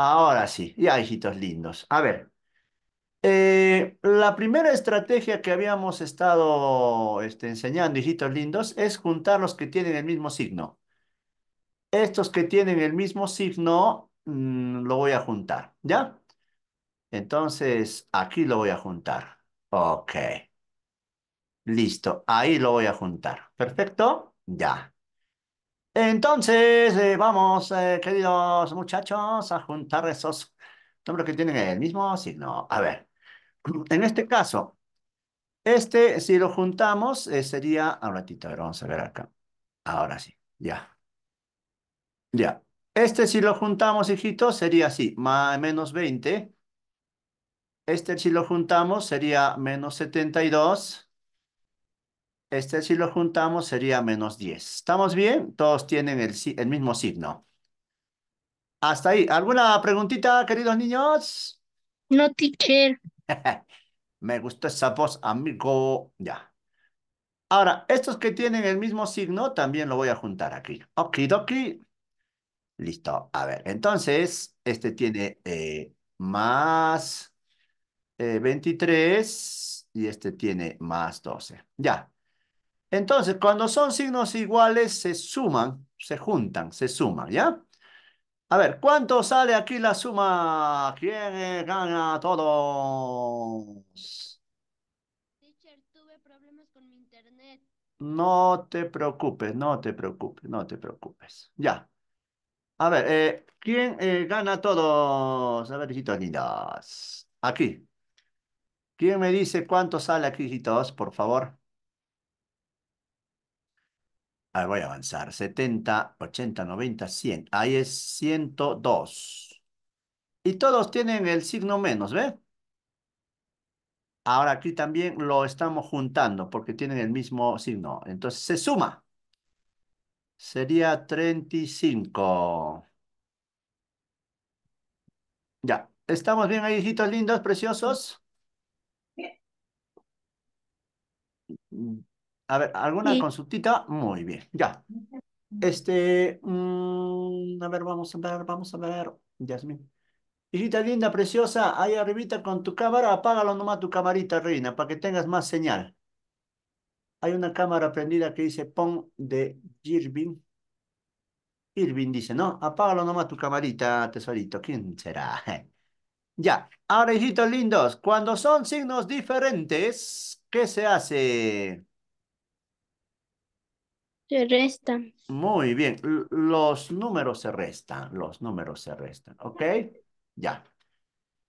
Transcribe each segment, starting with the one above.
Ahora sí, ya hijitos lindos. A ver, eh, la primera estrategia que habíamos estado este, enseñando, hijitos lindos, es juntar los que tienen el mismo signo. Estos que tienen el mismo signo, mm, lo voy a juntar, ¿ya? Entonces, aquí lo voy a juntar. Ok. Listo, ahí lo voy a juntar. ¿Perfecto? Ya. Entonces, eh, vamos, eh, queridos muchachos, a juntar esos nombres que tienen el mismo signo. A ver, en este caso, este, si lo juntamos, eh, sería, un ratito, a vamos a ver acá. Ahora sí, ya. Ya. Este, si lo juntamos, hijitos, sería así, menos 20. Este, si lo juntamos, sería menos 72. Este, si lo juntamos, sería menos 10. ¿Estamos bien? Todos tienen el, mismo signo. Hasta ahí. ¿Alguna preguntita, queridos niños? No, teacher. Me gustó esa voz, amigo. Ya. Ahora, estos que tienen el mismo signo, también lo voy a juntar aquí. Okidoki. Listo. A ver, entonces, este tiene eh, más 23 eh, y este tiene más 12. Ya. Entonces, cuando son signos iguales, se suman, se juntan, se suman, ¿ya? A ver, ¿cuánto sale aquí la suma? ¿Quién eh, gana todos? Teacher, tuve problemas con mi internet. No te preocupes, no te preocupes, no te preocupes. Ya. A ver, eh, ¿quién eh, gana todos? A ver, hijitos Aquí. ¿Quién me dice cuánto sale aquí, hijitos, por favor? Ahí voy a avanzar. 70, 80, 90, 100. Ahí es 102. Y todos tienen el signo menos, ¿ve? Ahora aquí también lo estamos juntando porque tienen el mismo signo. Entonces se suma. Sería 35. Ya. ¿Estamos bien ahí, hijitos lindos, preciosos? Mm, a ver, ¿alguna consultita? Muy bien, ya. Este, mm, a ver, vamos a ver, vamos a ver, Jasmine. Hijita linda, preciosa, ahí arribita con tu cámara, apágalo nomás tu camarita, reina, para que tengas más señal. Hay una cámara prendida que dice pon de Irving. Irving dice, ¿no? Apágalo nomás tu camarita, tesorito. ¿Quién será? Ya. Ahora, hijitos lindos, cuando son signos diferentes, ¿qué se hace? Se restan. Muy bien. Los números se restan. Los números se restan. ¿Ok? Ya.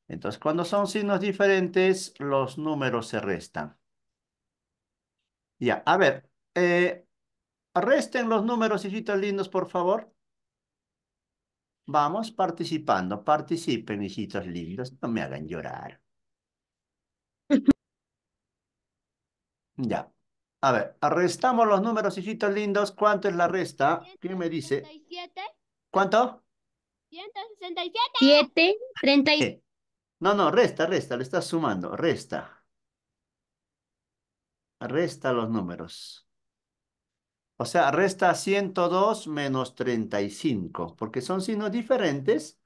Entonces, cuando son signos diferentes, los números se restan. Ya, a ver. Eh, resten los números, hijitos lindos, por favor. Vamos participando. Participen, hijitos lindos. No me hagan llorar. Ya. A ver, restamos los números, hijitos lindos. ¿Cuánto es la resta? ¿Quién me dice? ¿Cuánto? 167. No, no, resta, resta, le estás sumando, resta. Resta los números. O sea, resta 102 menos 35, porque son signos diferentes.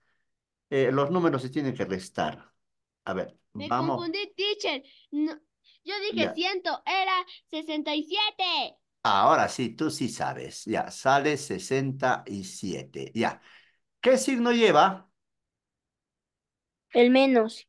Eh, los números se tienen que restar. A ver, vamos. Me confundí, teacher. No, yo dije ciento, era 67. Ahora sí, tú sí sabes. Ya, sale 67. Ya. ¿Qué signo lleva? El menos.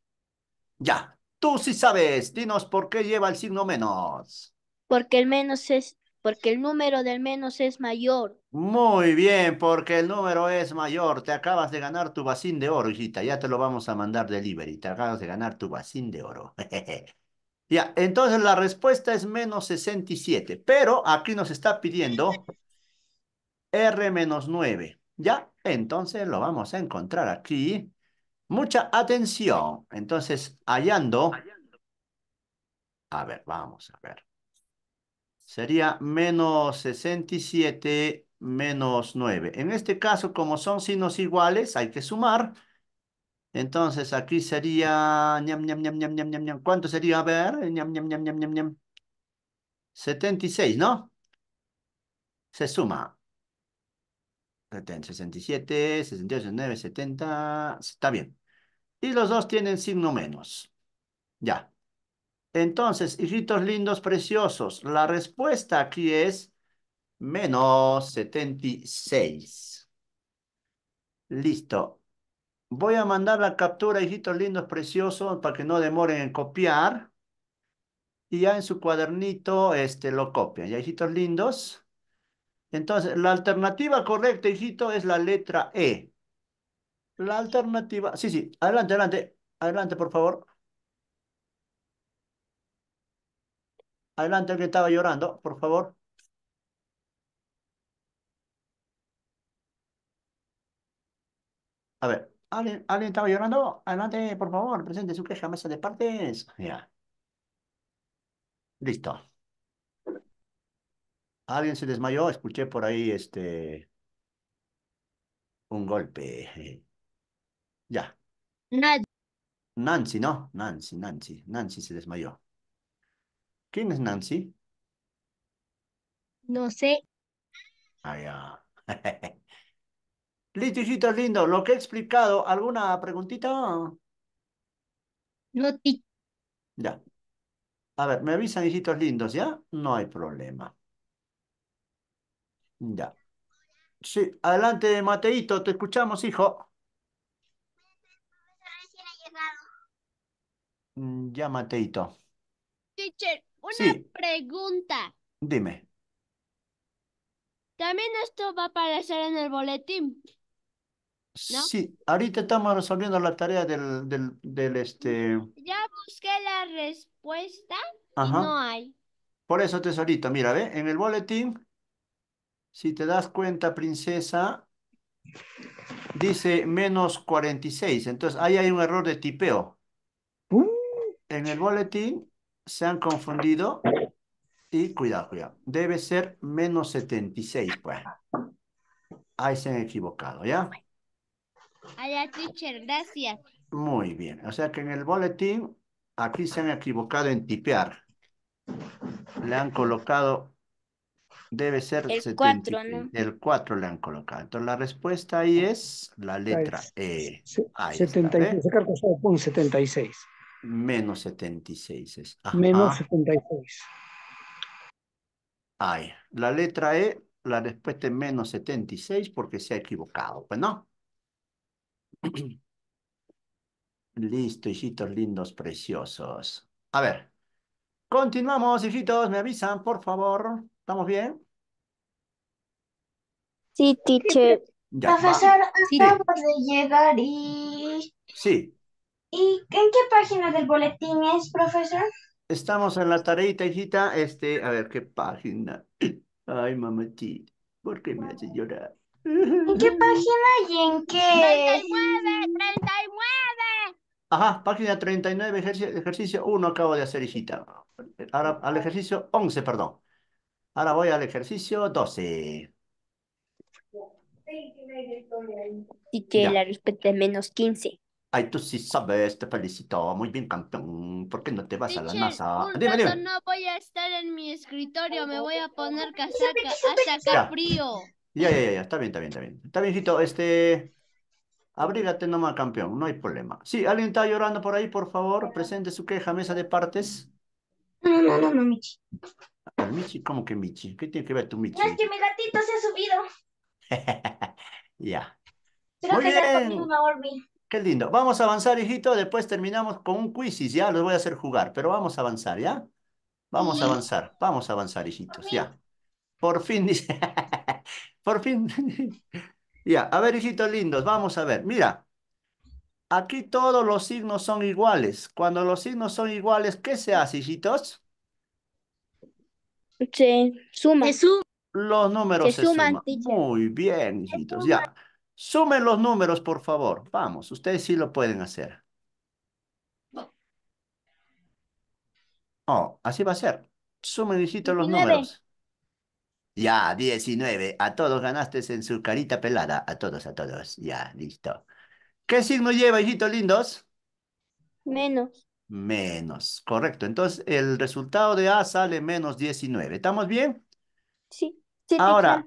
Ya, tú sí sabes. Dinos por qué lleva el signo menos. Porque el menos es, porque el número del menos es mayor. Muy bien, porque el número es mayor. Te acabas de ganar tu vasín de oro, hijita. Ya te lo vamos a mandar delivery. Te acabas de ganar tu vasín de oro. Ya, entonces la respuesta es menos 67, pero aquí nos está pidiendo R menos 9, ¿ya? Entonces lo vamos a encontrar aquí. Mucha atención. Entonces, hallando, a ver, vamos a ver. Sería menos 67 menos 9. En este caso, como son signos iguales, hay que sumar. Entonces, aquí sería, ñam, ñam, ñam, ñam, ñam, ñam, ñam. ¿cuánto sería? A ver, ñam, ñam, ñam, ñam, ñam, ñam. 76, ¿no? Se suma. 67, 68, 69, 70, está bien. Y los dos tienen signo menos. Ya. Entonces, hijitos lindos, preciosos, la respuesta aquí es menos 76. Listo. Voy a mandar la captura, hijitos lindos, preciosos, para que no demoren en copiar. Y ya en su cuadernito este, lo copian. Ya, hijitos lindos. Entonces, la alternativa correcta, hijito, es la letra E. La alternativa... Sí, sí. Adelante, adelante. Adelante, por favor. Adelante, el que estaba llorando, por favor. A ver. ¿Alguien, estaba llorando? Adelante, por favor, presente su queja, mesa de partes. Ya. Listo. Alguien se desmayó, escuché por ahí este un golpe. Ya. Nancy. Nancy, ¿no? Nancy, Nancy. Nancy se desmayó. ¿Quién es Nancy? No sé. Ah, ya. Listo, hijitos lindos. Lo que he explicado, ¿alguna preguntita? No, Ya. A ver, me avisan, hijitos lindos, ¿ya? No hay problema. Ya. Sí, adelante, Mateito, te escuchamos, hijo. Mm, ya, Mateito. Teacher, una pregunta. Dime. También esto va a aparecer en el boletín. Sí, ahorita estamos resolviendo la tarea del, este... Ya busqué la respuesta no hay. Por eso, tesorito, mira, ve, en el boletín, si te das cuenta, princesa, dice menos 46. Entonces, ahí hay un error de tipeo. Uh. En el boletín se han confundido y cuidado, cuidado. Debe ser menos 76, pues. Ahí se han equivocado, ¿ya? gracias. Muy bien. O sea que en el boletín, aquí se han equivocado en tipear. Le han colocado, debe ser el 4, El 4 le han colocado. Entonces la respuesta ahí es la letra E. 76, 76. Menos 76 es. Menos 76. Ahí. La letra E, la respuesta es menos 76 porque se ha equivocado. Pues no. Listo, hijitos lindos, preciosos. A ver, continuamos, hijitos, me avisan, por favor. ¿Estamos bien? Sí, teacher. Profesor, acabamos de llegar y... Sí. ¿Y en qué página del boletín es, profesor? Estamos en la tareita, hijita. Este, a ver, ¿qué página? Ay, mamachita, ¿por qué me hace llorar? ¿En qué página y en qué? ¡39! ¡39! Ajá, página 39, ejercicio, ejercicio 1 acabo de hacer, hijita. Ahora al ejercicio 11, perdón. Ahora voy al ejercicio 12. Y que la respete menos 15. Ay, tú sí sabes, te felicito. Muy bien, Cantón. ¿Por qué no te vas a la NASA? Un no voy a estar en mi escritorio. Me voy a poner casaca. Hasta acá frío. Ya, ya, ya, está bien, está bien, está bien. Está bien, este. Abrígate nomás, campeón, no hay problema. Sí, alguien está llorando por ahí, por favor, presente su queja, mesa de partes. No, no, no, no, Michi. Ah, Michi? ¿Cómo que Michi? ¿Qué tiene que ver tu Michi? es que mi gatito se ha subido. ya. Creo Muy que bien. Qué lindo. Vamos a avanzar, hijito. Después terminamos con un quiz, ya los voy a hacer jugar, pero vamos a avanzar, ¿ya? Vamos a avanzar, vamos a avanzar, hijitos, ya. Por fin dice, por fin. ya, a ver, hijitos lindos, vamos a ver. Mira, aquí todos los signos son iguales. Cuando los signos son iguales, ¿qué se hace, hijitos? Se suma. Los números se, suman. Muy bien, hijitos, ya. Sumen los números, por favor. Vamos, ustedes sí lo pueden hacer. Oh, así va a ser. Sumen, hijitos, los números. Ya, 19. A todos ganaste en su carita pelada. A todos, a todos. Ya, listo. ¿Qué signo lleva, hijito lindos? Menos. Menos, correcto. Entonces, el resultado de A sale menos 19. ¿Estamos bien? Sí. Ahora,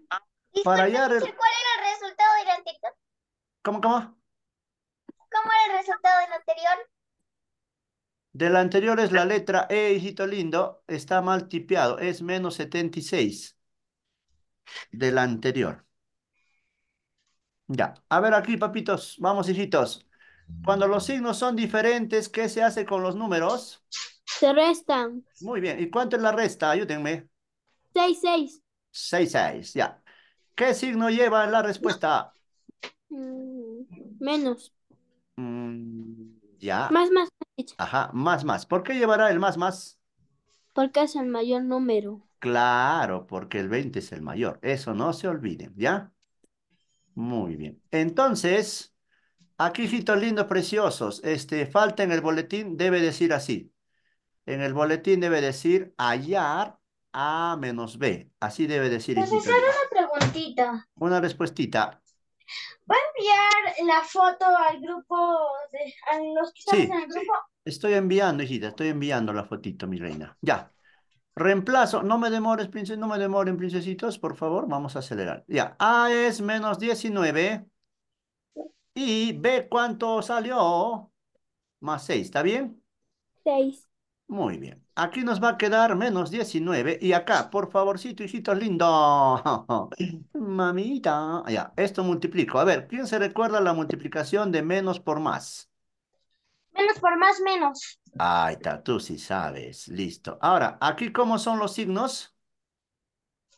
para ¿Cuál era el resultado del anterior? ¿Cómo, cómo? ¿Cómo era el resultado del anterior? Del anterior es la letra E, hijito lindo. Está mal tipeado. Es menos 76. Del anterior. Ya, a ver aquí, papitos, vamos, hijitos. Cuando los signos son diferentes, ¿qué se hace con los números? Se restan. Muy bien, ¿y cuánto es la resta? Ayúdenme. 6, 6. 6, 6, ya. ¿Qué signo lleva la respuesta? Mm, menos. Mm, ya. Más, más. Ajá, más, más. ¿Por qué llevará el más, más? Porque es el mayor número. Claro, porque el 20 es el mayor. Eso no se olviden, ¿ya? Muy bien. Entonces, aquí, hijitos lindos, preciosos, este, falta en el boletín, debe decir así. En el boletín debe decir hallar A menos B. Así debe decir. Profesor, una preguntita. Una respuestita. ¿Va a enviar la foto al grupo, los en el grupo? Estoy enviando, hijita, estoy enviando la fotito, mi reina. Ya. Reemplazo, no me demores, princes, no me demoren, princesitos, por favor, vamos a acelerar. Ya, A es menos 19. Y B, ¿cuánto salió? Más 6, ¿está bien? 6. Muy bien. Aquí nos va a quedar menos 19. Y acá, por favorcito, hijitos lindo. Mamita. Ya, esto multiplico. A ver, ¿quién se recuerda la multiplicación de menos por más? Menos por más, menos. Ahí está, tú sí sabes. Listo. Ahora, ¿aquí cómo son los signos?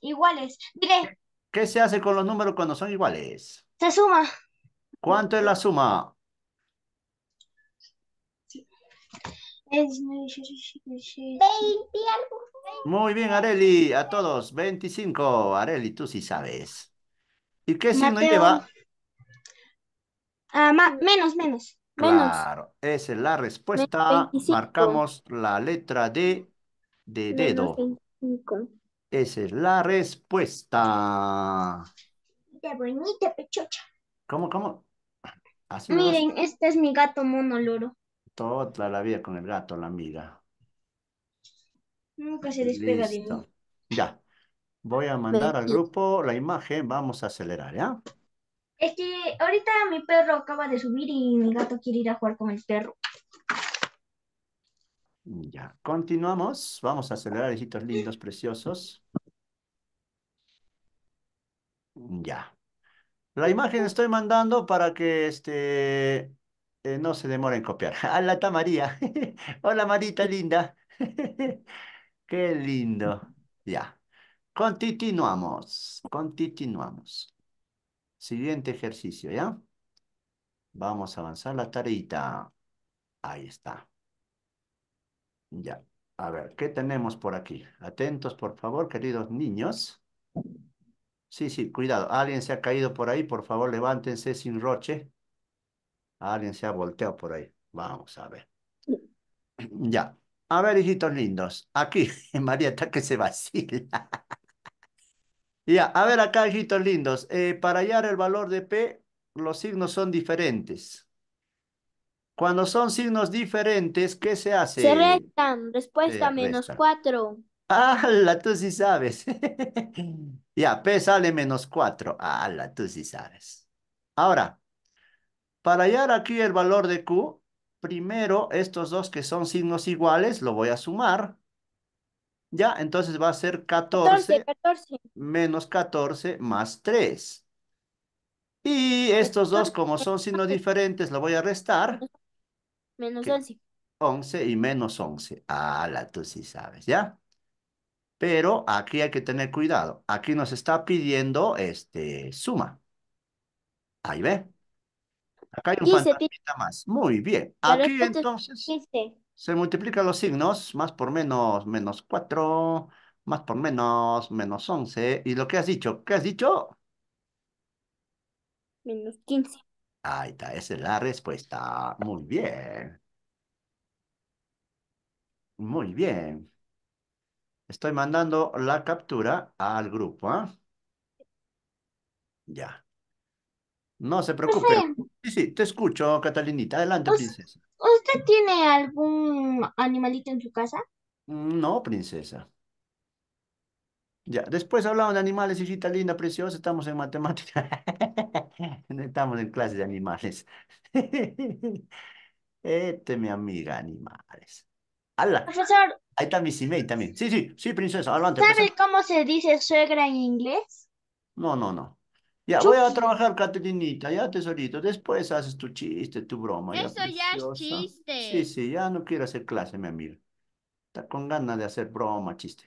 Iguales. Mire. ¿Qué se hace con los números cuando son iguales? Se suma. ¿Cuánto es la suma? algo. Muy bien, Areli, a todos, 25. Areli, tú sí sabes. ¿Y qué signo lleva? Ah, menos, menos. Claro, esa es la respuesta. Marcamos la letra D de dedo. Esa es la respuesta. Qué bonita pechocha. ¿Cómo, cómo? Miren, este es mi gato mono loro. Toda la vida con el gato, la amiga. Nunca se despega de mí. Ya. Voy a mandar al grupo la imagen. Vamos a acelerar, ¿ya? Es que ahorita mi perro acaba de subir y mi gato quiere ir a jugar con el perro. Ya, continuamos. Vamos a acelerar, hijitos lindos, preciosos. Ya. La imagen estoy mandando para que este, eh, no se demore en copiar. Hola, María. Hola, Marita linda. Qué lindo. Ya. Continuamos. Continuamos. Siguiente ejercicio, ¿ya? Vamos a avanzar la tarita. Ahí está. Ya. A ver, ¿qué tenemos por aquí? Atentos, por favor, queridos niños. Sí, sí, cuidado. Alguien se ha caído por ahí, por favor, levántense sin roche. Alguien se ha volteado por ahí. Vamos a ver. Ya. A ver, hijitos lindos. Aquí, María está que se vacila. Ya, a ver acá, hijitos lindos. Eh, para hallar el valor de P, los signos son diferentes. Cuando son signos diferentes, ¿qué se hace? Se restan. Respuesta menos 4. ¡Hala! Tú sí sabes. ya, P sale menos 4. ¡Hala! Tú sí sabes. Ahora, para hallar aquí el valor de Q, primero estos dos que son signos iguales, lo voy a sumar. Ya, entonces va a ser 14, 14, 14. menos 14 más 3. Y estos dos, como son signos diferentes, lo voy a restar. Menos 11. 11 y menos 11. la tú sí sabes, ¿ya? Pero aquí hay que tener cuidado. Aquí nos está pidiendo este, suma. Ahí ve. Acá hay un fantasmita más. Muy bien. Aquí entonces... Se multiplican los signos, más por menos, menos 4, más por menos, menos 11. ¿Y lo que has dicho? ¿Qué has dicho? Menos 15. Ahí está, esa es la respuesta. Muy bien. Muy bien. Estoy mandando la captura al grupo, ¿ah? Ya. No se preocupe. Sí, sí, te escucho, Catalinita. Adelante, princesa. ¿Usted tiene algún animalito en su casa? Mm, no, princesa. Ya, después hablamos de animales, hijita linda, preciosa, estamos en matemática. estamos en clase de animales. este, mi amiga, animales. ¡Hala! Profesor. Ahí está mi también. Sí, sí, sí, princesa, ¿Sabe cómo se dice suegra en inglés? No, no, no. Ya, voy a trabajar, Caterinita, ya, tesorito. Después haces tu chiste, tu broma. Eso ya, es chiste. Sí, sí, ya no quiero hacer clase, mi amiga. Está con ganas de hacer broma, chiste.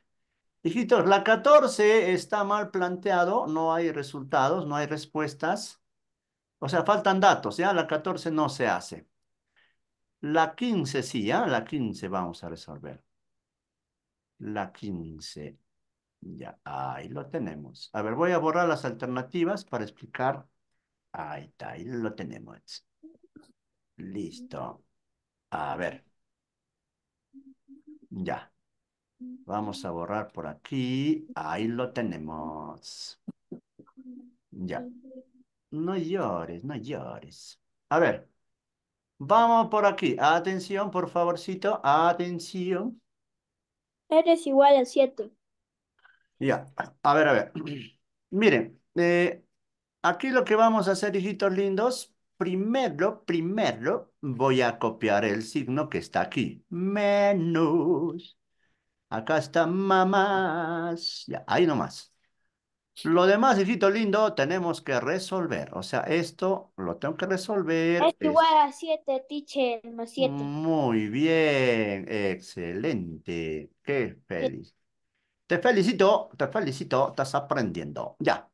Hijitos, la 14 está mal planteado, no hay resultados, no hay respuestas. O sea, faltan datos, ¿ya? La 14 no se hace. La 15 sí, ¿ya? La 15 vamos a resolver. La 15. Ya, ahí lo tenemos. A ver, voy a borrar las alternativas para explicar. Ahí está, ahí lo tenemos. Listo. A ver. Ya. Vamos a borrar por aquí. Ahí lo tenemos. Ya. No llores, no llores. A ver. Vamos por aquí. Atención, por favorcito. Atención. Eres igual a 7. Ya, a ver, a ver. Miren, eh, aquí lo que vamos a hacer, hijitos lindos, primero, primero voy a copiar el signo que está aquí. Menos. Acá está mamás. Ya, ahí nomás. Lo demás, hijito lindo, tenemos que resolver. O sea, esto lo tengo que resolver. Es igual a 7, Muy bien, excelente. Qué feliz. Te felicito, te felicito, estás aprendiendo. Ya.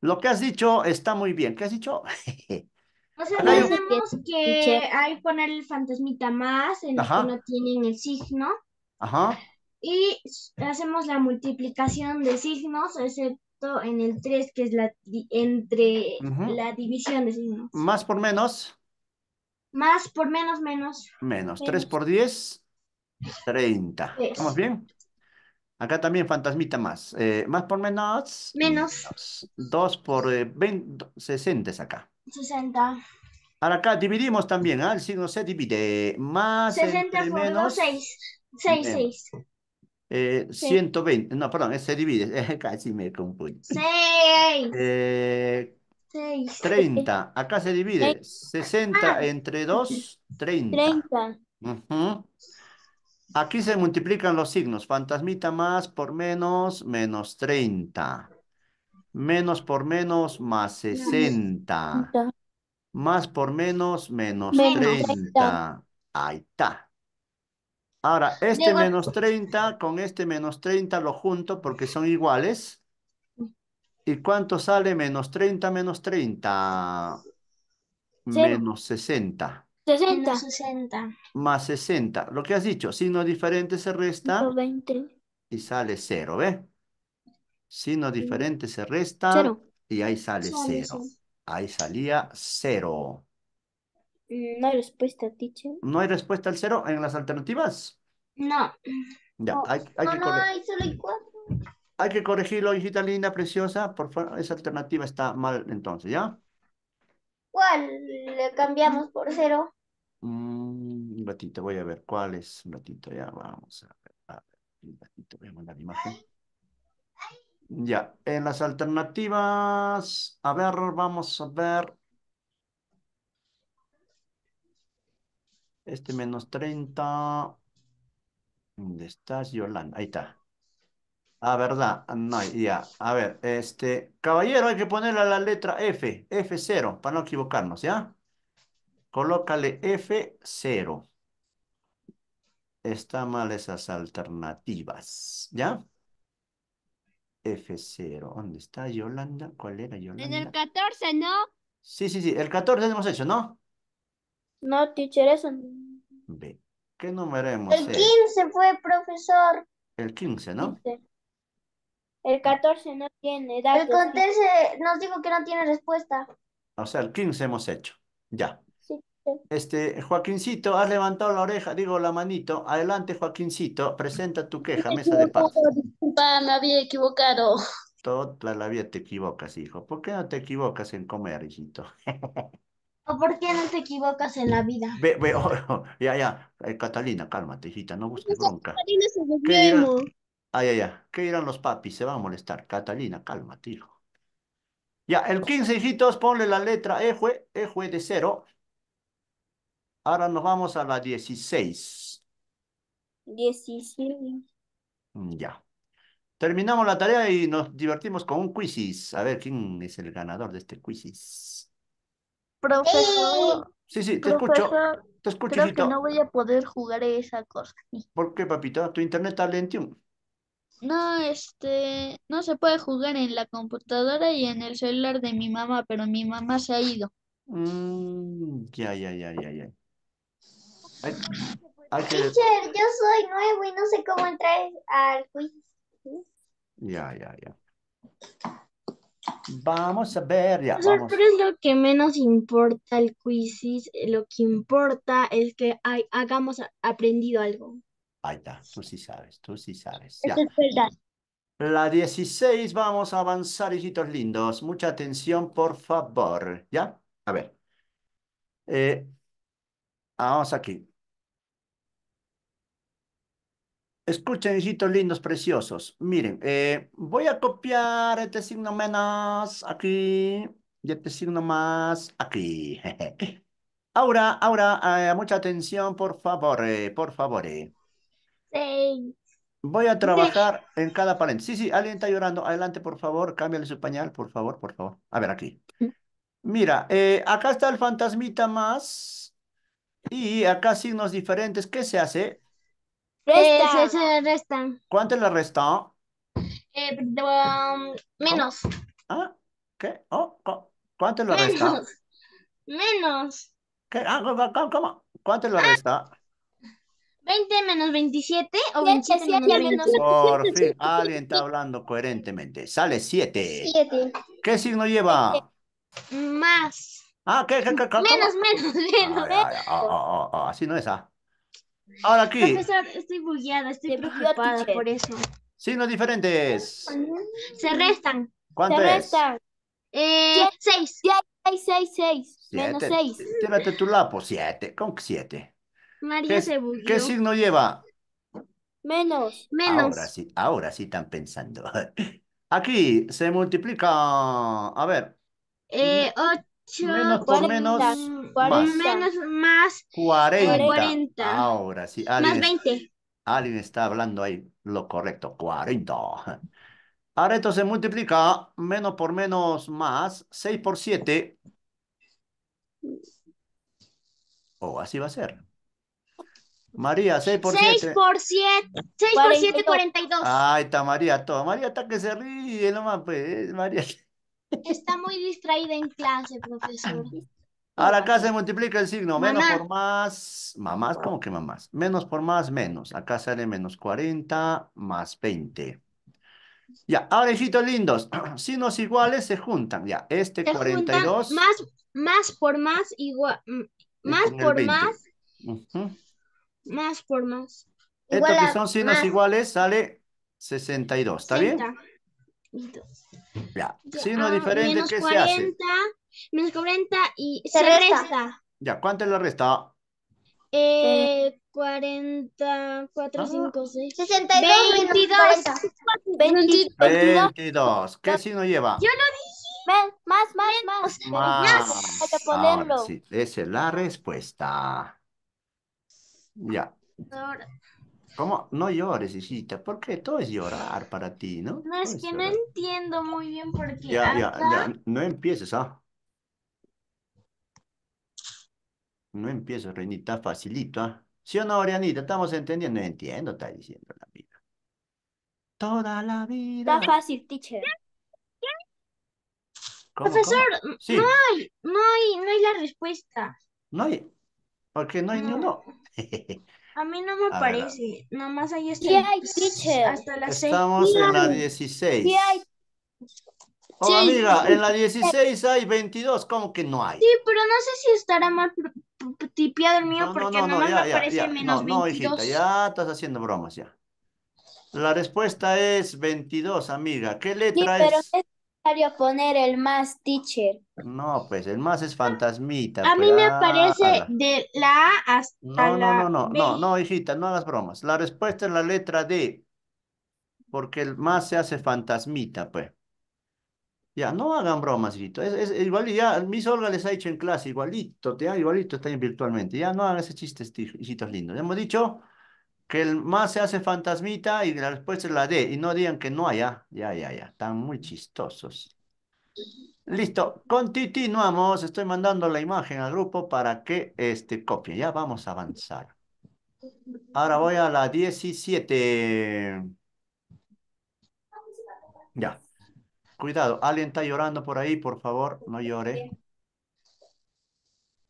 Lo que has dicho está muy bien. ¿Qué has dicho? O sea, tenemos que hay poner el fantasmita más en que no tienen el signo. Ajá. Y hacemos la multiplicación de signos, excepto en el 3, que es la entre la división de signos. Más por menos. Más por menos, menos. Menos. Tres 3 por 10, 30. ¿Estamos bien? Acá también fantasmita más. Eh, ¿Más por menos? Menos. 2 Dos por eh, 20, 60 es acá. 60. Ahora acá dividimos también, ¿ah? ¿eh? El signo se divide. Más 60 por menos. 6. 6, 6. Eh, 120, no, perdón, se divide, casi me confundí. 6. Eh, 6. 30, acá se divide. 60 ah. entre 2, 30. 30. Uh -huh. Aquí se multiplican los signos. Fantasmita más por menos, menos 30. Menos por menos, más 60. Más por menos, menos, 30. Ahí está. Ahora, este menos 30 con este menos 30 lo junto porque son iguales. ¿Y cuánto sale menos 30 menos 30? Menos 60. 60. Más 60. Lo que has dicho, signo diferente se resta. Y sale 0, ¿ve? Signo diferente se resta. Y ahí sale 0. Ahí salía 0. Mm, no hay respuesta, teacher. ¿No hay respuesta al 0 en las alternativas? No. Ya, no. hay, ah, no, que hay solo hay 4. Hay que corregirlo, hijita linda, preciosa. Por favor, esa alternativa está mal entonces, ¿ya? ¿Cuál le cambiamos por cero? Mm, un ratito, voy a ver cuál es. Un ratito, ya vamos a ver. un ratito, voy a mandar imagen. Ya, en las alternativas, a ver, vamos a ver. Este menos 30. ¿Dónde estás, Yolanda? Ahí está. Ah, ¿verdad? Ah, no, ya. A ver, este, caballero, hay que ponerle a la letra F, F0, para no equivocarnos, ¿ya? Colócale F0. Está mal esas alternativas, ¿ya? F0. ¿Dónde está Yolanda? ¿Cuál era Yolanda? En el 14, ¿no? Sí, sí, sí. El 14 hemos hecho, ¿no? No, teacher, eso. B. ¿Qué número hemos El 15 fue, profesor. El 15, ¿no? 15. El 14 no tiene datos. El 14 nos dijo que no tiene respuesta. O sea, el 15 hemos hecho. Ya. Este, Joaquincito, has levantado la oreja, digo la manito. Adelante, Joaquincito, presenta tu queja, mesa de paz. Disculpa, me había equivocado. Toda la vida te equivocas, hijo. ¿Por qué no te equivocas en comer, hijito? ¿O por qué no te equivocas en la vida? Ve, ve, oh, oh, ya, ya. Eh, Catalina, cálmate, hijita, no busques bronca. Catalina Ay, ay, ay. ¿Qué irán ah, los papis? Se van a molestar. Catalina, cálmate, hijo. Ya, el 15, hijitos, ponle la letra E, eje e de cero. Ahora nos vamos a la 16. 16. Ya. Terminamos la tarea y nos divertimos con un quizis. A ver, ¿quién es el ganador de este quizis. Profesor. Sí, sí, te escucho. Te escucho, creo que no voy a poder jugar esa cosa. ¿Por qué, papito? ¿Tu internet está lento? No, este, no se puede jugar en la computadora y en el celular de mi mamá, pero mi mamá se ha ido. ya, ya, ya, ya, ya yo soy nuevo y no sé cómo entrar al quiz. Ya, ya, ya. Vamos a ver, ya. Pero es lo que menos importa el quiz, eh, lo que importa es que hagamos aprendido algo. Ahí está, tú sí sabes, tú sí sabes. La 16, vamos a avanzar, hijitos lindos. Mucha atención, por favor. ¿Ya? A ver. Eh, ah, vamos aquí. Escuchen, hijitos lindos, preciosos. Miren, eh, voy a copiar este signo menos aquí y este signo más aquí. ahora, ahora, eh, mucha atención, por favor, eh, por favor. Sí. Voy a trabajar en cada paréntesis. Sí, sí, alguien está llorando. Adelante, por favor, cámbiale su pañal, por favor, por favor. A ver, aquí. Mira, acá está el fantasmita más y acá signos diferentes. ¿Qué se hace? se, resta. ¿Cuánto le resta? Eh, um, menos. ¿Ah? ¿Qué? ¿Oh? ¿Cuánto le resta? Menos. ¿Qué? Ah, cómo? cuánto le ah. resta? 20 menos 27 o 27 menos, menos Por fin, alguien está hablando coherentemente. Sale 7. 7. ¿Qué signo lleva? Más. Ah, ¿qué? menos, menos, menos, ah, oh, oh, así no es, ah. Ahora aquí. Profesor, estoy bugueada, estoy preocupada por eso. Signos diferentes. Se restan. ¿Cuánto Se restan. Es? Eh, seis. Seis, seis, seis. Menos seis. Tírate tu lapo, siete. ¿Con siete? María se bugueó. ¿Qué signo lleva? Menos, menos. Ahora sí, ahora sí están pensando. Aquí se multiplica, a ver. Eh, ocho. Menos por menos. Menos más. 40. 40. Ahora sí. más 20. Alguien está hablando ahí lo correcto. 40. Ahora esto se multiplica. Menos por menos más. 6 por 7. O oh, así va a ser. María, 6 por 6 7. Por 7 6 por 7, 42. Ahí está María, todo. María está que se ríe, nomás, pues. María. Está muy distraída en clase, profesor. Ahora acá se multiplica el signo. Menos por más. Mamás, ¿cómo que mamás? Menos por más, menos. Acá sale menos 40 más 20. Ya, ahora hijitos lindos. Signos iguales se juntan. Ya, este se 42. Más, más por más igual. Más por más. Más por más. Esto que son signos iguales sale 62. ¿Está bien? Entonces, ya. ya. Signo ah, diferente, que ¿qué 40, se hace? Menos 40 y se, se resta. resta. Ya, ¿cuánto es la resta? Eh, 40, 4, ¿Ah? 5, 6. 62, 22. 22. 22. ¿Qué signo lleva? Yo lo dije. Más, más, más. Más. Hay que ponerlo. Ahora sí, esa es la respuesta. Ya. Ahora. ¿Cómo? No llores, hijita, qué? todo es llorar para ti, ¿no? No, es, que no entiendo muy bien por qué. Ya, ya, ya, no empieces, ¿ah? No empieces, Reinita, facilito, ¿ah? ¿Sí o no, Orianita? Estamos entendiendo. No entiendo, está diciendo la vida. Toda la vida. Está fácil, teacher. Profesor, no hay, no hay, no hay la respuesta. No hay, porque no hay no. ni uno. A mí no me parece. Nomás ahí está. ¿Qué hay, Estamos en la 16. Hola, Oh, mira, en la 16 hay 22. ¿Cómo que no hay? Sí, pero no sé si estará mal tipiado el mío porque nomás me aparece menos no, No, hijita, ya estás haciendo bromas ya. La respuesta es 22, amiga. ¿Qué letra es? poner el más, teacher. No, pues el más es fantasmita. A mí me pues, parece de la A hasta no, no, la No, no, no, no, no, hijita, no hagas bromas. La respuesta es la letra D. Porque el más se hace fantasmita, pues. Ya, no hagan bromas, hijito. Es, es igual, ya, mis Olga les ha dicho en clase, igualito, te igualito está virtualmente. Ya, no hagan ese chistes, hijitos lindos. ¿Ya hemos dicho? que el más se hace fantasmita y la respuesta es la D. Y no digan que no haya. Ah, ya, ya, ya. Están muy chistosos. Listo. Continuamos. Estoy mandando la imagen al grupo para que este, copien. Ya vamos a avanzar. Ahora voy a la 17. Ya. Cuidado. Alguien está llorando por ahí. Por favor, no llore.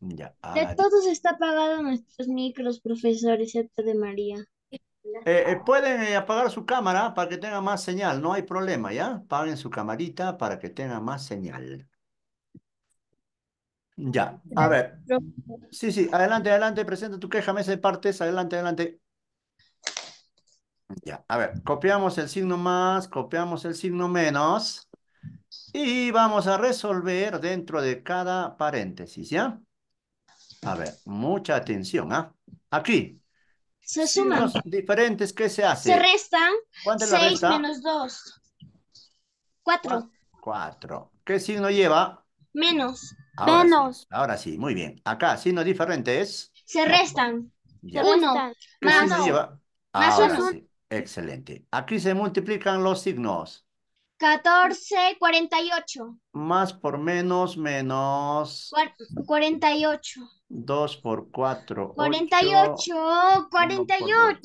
De todos está apagado nuestros micros, profesor, excepto de María. Eh, eh, pueden eh, apagar su cámara para que tenga más señal, no hay problema, ¿ya? Apaguen su camarita para que tenga más señal. Ya, a ver. Sí, sí, adelante, adelante, presenta tu queja, mesa de partes, adelante, adelante. Ya, a ver, copiamos el signo más, copiamos el signo menos y vamos a resolver dentro de cada paréntesis, ¿ya? A ver, mucha atención, ¿ah? Aquí. Se suman. Los diferentes, ¿qué se hace? Se restan. ¿Cuánto es 6 resta? menos 2. 4. 4. ¿Qué signo lleva? Menos. menos. ahora sí, muy bien. Acá, signos diferentes. Se restan. Se. Uno. más uno. ahora Sí. Excelente. Aquí se multiplican los signos. 14, 48. Más por menos, menos. 48. 2 por 4. 48, 48.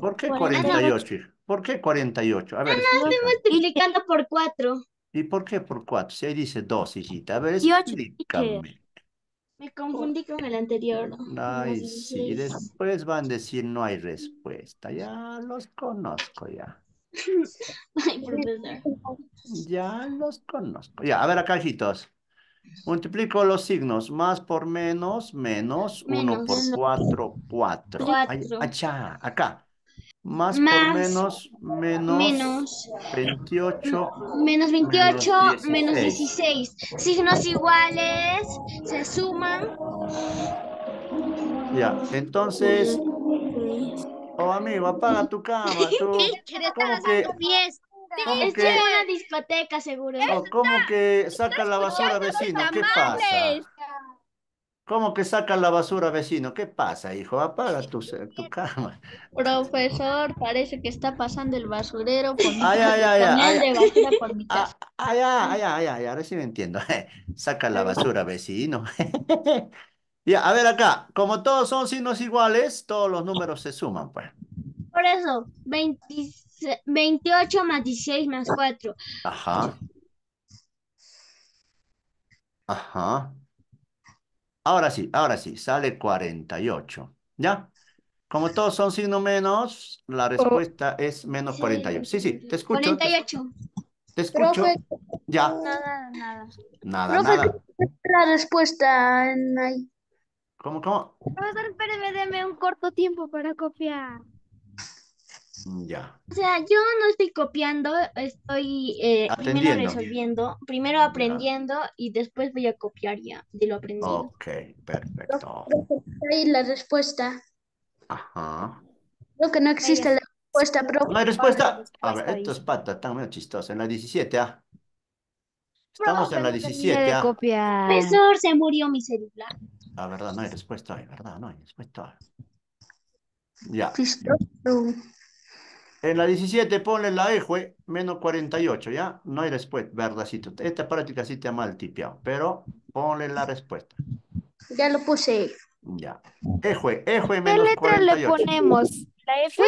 Por, qué 48? ¿Por qué 48? A ver. Ah, no, no, estoy multiplicando por 4. ¿Y por qué por 4? Si ahí dice 2, hijita. A ver, explícame. Me confundí con el anterior. Ay, sí. después van a decir no hay respuesta. Ya los conozco ya. Ya los conozco. Ya, a ver acá, hijitos. Multiplico los signos. Más por menos, menos. 1 por 4, 4. Achá, acá. Más, por menos, menos, menos 28. Menos 28, menos 16. menos 16. Signos iguales se suman. Ya, entonces... Oh, amigo, apaga tu cama, tú. ¿Cómo que, una discoteca, seguro. como que saca la basura vecino, ¿qué pasa? ¿Cómo que saca la basura vecino? ¿Qué pasa, hijo? Apaga tu, tu cama. Profesor, parece que está pasando el basurero por mi ay, ay, ay, ay, Ay, ay, ay, ay, ahora sí me entiendo. Saca la basura vecino. Ya, a ver acá, como todos son signos iguales, todos los números se suman, pues. Por eso, 28 más 16 más 4. Ajá. Ajá. Ahora sí, ahora sí, sale 48. ¿Ya? Como todos son signos menos, la oh. respuesta es menos 48. Sí, sí, te escucho. 48. Te escucho. ya. Nada, nada. Nada, nada. La respuesta en ahí. ¿Cómo, cómo? Profesor, espérame, déme un corto tiempo para copiar. Mm, ya. O sea, yo no estoy copiando, estoy eh, primero resolviendo, primero aprendiendo y después voy a copiar ya de lo aprendido. Ok, perfecto. Ahí la respuesta. Ajá. Creo que no existe la respuesta, pero... No hay respuesta. A ver, esto es pata, está medio chistoso. En la 17, ¿ah? Estamos en la 17, ¿ah? Profesor, se murió mi celular. La verdad no hay respuesta ¿verdad? No hay respuesta Ya. En la 17 ponle la eje, menos 48, ¿ya? No hay respuesta, verdadcito. Esta práctica sí te ha mal tipeado pero ponle la respuesta. Ya lo puse. Ya. Eje, eje menos ¿Qué letra le ponemos? ¿La F?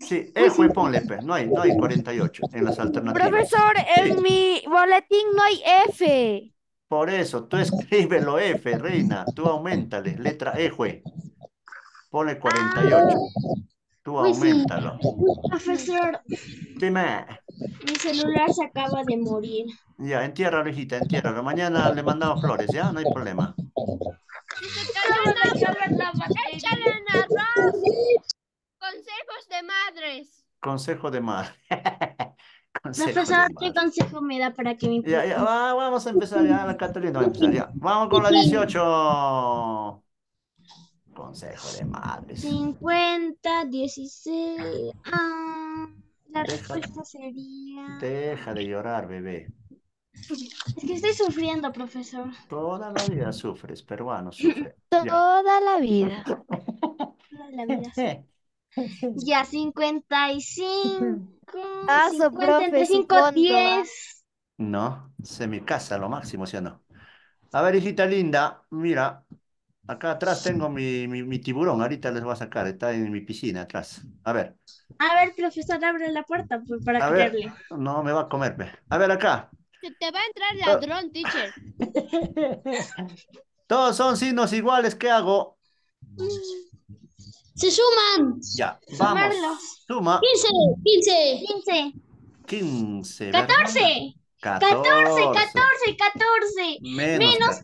Sí, eje ponle, pues. No hay, no hay 48 en las alternativas. Profesor, en mi boletín no hay F. Por eso, tú escríbelo F, reina. Tú aumentale. Letra E, jue. Ponle 48. Tú aumentalo. Profesor. Dime. Mi celular se acaba de morir. Ya, entierra, hijita, entiérralo. Mañana le mandamos flores, ¿ya? No hay problema. Consejos de madres. Consejo de madres. Profesor, ¿qué consejo me da para que me... Ya, vamos a empezar ya, la Catalina a empezar ya. Vamos con la 18. Consejo de madre. 50, 16... la respuesta sería... Deja de llorar, bebé. Es que estoy sufriendo, profesor. Toda la vida sufres, peruano, sufre. Toda la vida. Toda la vida. Ya 55. Ah, 55, 10. ¿ah? No, se mi casa lo máximo, ¿sí o no? A ver, hijita linda, mira, acá atrás tengo mi, mi, tiburón, ahorita les voy a sacar, está en mi piscina atrás. A ver. A ver, profesor, abre la puerta pues, para a No, me va a comer. A ver, acá. Te, va a entrar ladrón, teacher. Todos son signos iguales, ¿qué hago? Mm. Se suman. Ya, vamos. Suma. 15, 15. 15. 15. 14. 14, 14, 14, Menos, 14.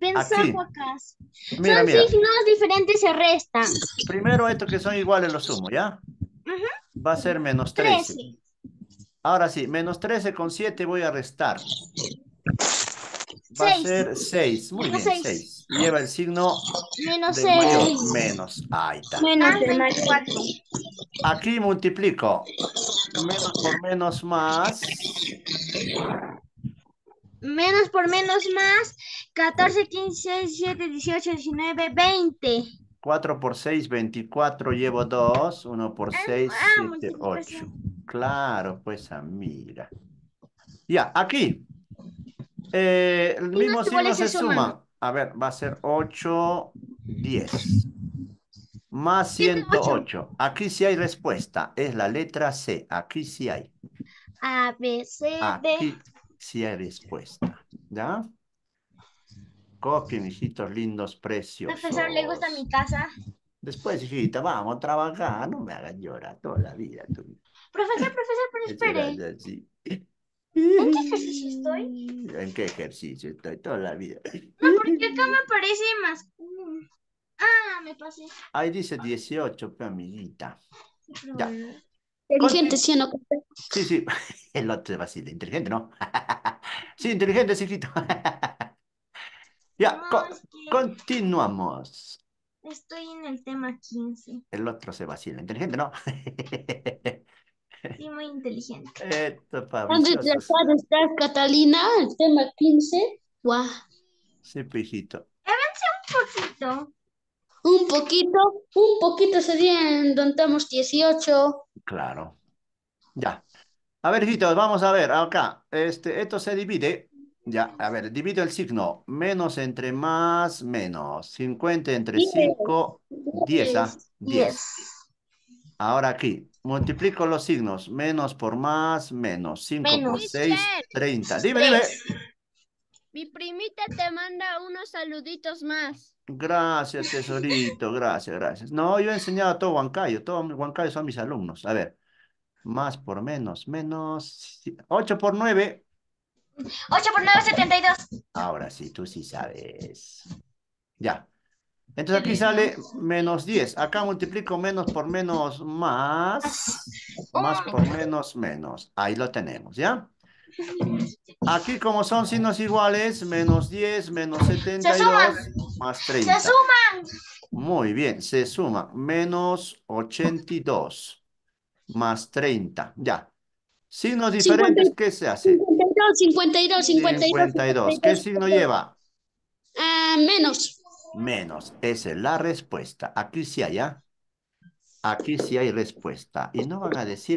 14. acá. son signos diferentes se restan. Primero esto que son iguales los sumo, ¿ya? Va a ser menos 13. 13. Ahora sí, menos 13 con 7 voy a restar. Va a ser 6. Muy bien, 6. Lleva el signo menos 6. menos. Ahí está. Menos 4. Aquí multiplico. Menos por menos más. Menos por menos más. 14, 15, 16, 17, 18, 19, 20. 4 por 6, 24. Llevo 2. 1 por 6, 7, 8. Claro, pues mira. Ya, aquí. Eh, el mismo signo se, suma. A ver, va a ser 8, 10. Más 108. Aquí sí hay respuesta. Es la letra C. Aquí sí hay. A, B, C, D. Aquí sí hay respuesta. ¿Ya? Copien, hijitos lindos, precios Profesor, ¿le gusta mi casa? Después, hijita, vamos a trabajar. No me hagan llorar toda la vida. Profesor, profesor, pero espere. ¿En qué ejercicio estoy? ¿En qué ejercicio estoy toda la vida? No, porque acá me parece más. Ah, me pasé. Ahí dice 18, amiguita. Ya. Inteligente, sí o no. Sí, sí. El otro se vacila. inteligente, ¿no? sí, inteligente, sí, ya, continuamos. Estoy en el tema 15. El otro se vacila. Inteligente, ¿no? Sí, muy inteligente. Esto, ¿Dónde estás, Catalina? El tema 15. Guau. Sí, pijito. Avance un poquito. Un poquito, un poquito sería en donde estamos 18. Claro. Ya. A ver, hijitos, vamos a ver acá. Este, esto se divide. Ya, a ver, divido el signo. Menos entre más, menos. 50 entre 5, 10. 10. Ahora aquí, multiplico los signos. Menos por más, menos. 5 por 6, 30. Dime, dime. Mi primita te manda unos saluditos más. Gracias, tesorito. Gracias, gracias. No, yo he enseñado a todo Huancayo. Todo Huancayo son mis alumnos. A ver. Más por menos, menos. 8 por 9. 8 por 9, 72. Ahora sí, tú sí sabes. Ya. Entonces aquí sale menos 10. Acá multiplico menos por menos más. Más por oh. menos menos. Ahí lo tenemos, ¿ya? Aquí como son signos iguales, menos 10, menos 72, más 30. Se suman. Muy bien, se suma. Menos 82, más 30. Ya. Signos diferentes, ¿qué se hace? 52, 52, 52. 52. ¿Qué signo lleva? Ah, menos menos. Esa es la respuesta. Aquí sí hay, ¿ah? Aquí sí hay respuesta. Y no van a decir